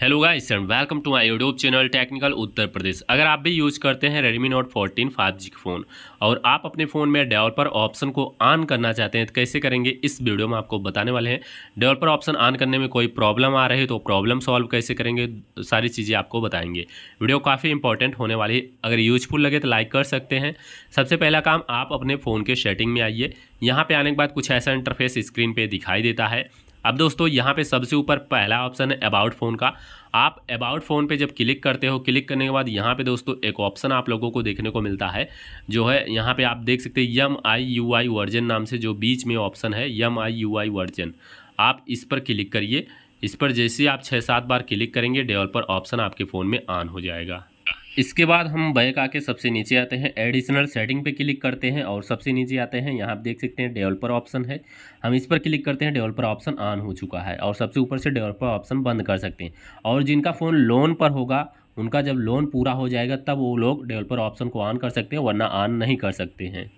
hello guys and welcome to my YouTube channel Technical Uttar Pradesh अगर आप भी यूज करते हैं रेडमी नोट 14 फाइव जी के फ़ोन और आप अपने फ़ोन में डेवलपर ऑप्शन को ऑन करना चाहते हैं तो कैसे करेंगे इस वीडियो में आपको बताने वाले हैं डेवलपर ऑप्शन ऑन करने में कोई प्रॉब्लम आ रही है तो प्रॉब्लम सॉल्व कैसे करेंगे सारी चीज़ें आपको बताएंगे वीडियो काफ़ी इंपॉर्टेंट होने वाली है अगर यूजफुल लगे तो लाइक कर सकते हैं सबसे पहला काम आप अपने फ़ोन के सेटिंग में आइए यहाँ पर आने के बाद कुछ ऐसा इंटरफेस स्क्रीन पर दिखाई देता है अब दोस्तों यहाँ पे सबसे ऊपर पहला ऑप्शन है अबाउट फ़ोन का आप अबाउट फ़ोन पे जब क्लिक करते हो क्लिक करने के बाद यहाँ पे दोस्तों एक ऑप्शन आप लोगों को देखने को मिलता है जो है यहाँ पे आप देख सकते हैं यम आई यू आई वर्जन नाम से जो बीच में ऑप्शन है यम आई यू आई वर्जन आप इस पर क्लिक करिए इस पर जैसे आप छः सात बार क्लिक करेंगे डेवलपर ऑप्शन आपके फ़ोन में ऑन हो जाएगा इसके बाद हम बैक आके सबसे नीचे आते हैं एडिशनल सेटिंग पे क्लिक करते हैं और सबसे नीचे आते हैं यहाँ आप देख सकते हैं डेवलपर ऑप्शन है हम इस पर क्लिक करते हैं डेवलपर ऑप्शन ऑन हो चुका है और सबसे ऊपर से डेवलपर ऑप्शन बंद कर सकते हैं और जिनका फ़ोन लोन पर होगा उनका जब लोन पूरा हो जाएगा तब वो लोग डेवलपर ऑप्शन को ऑन कर सकते हैं वरना ऑन नहीं कर सकते हैं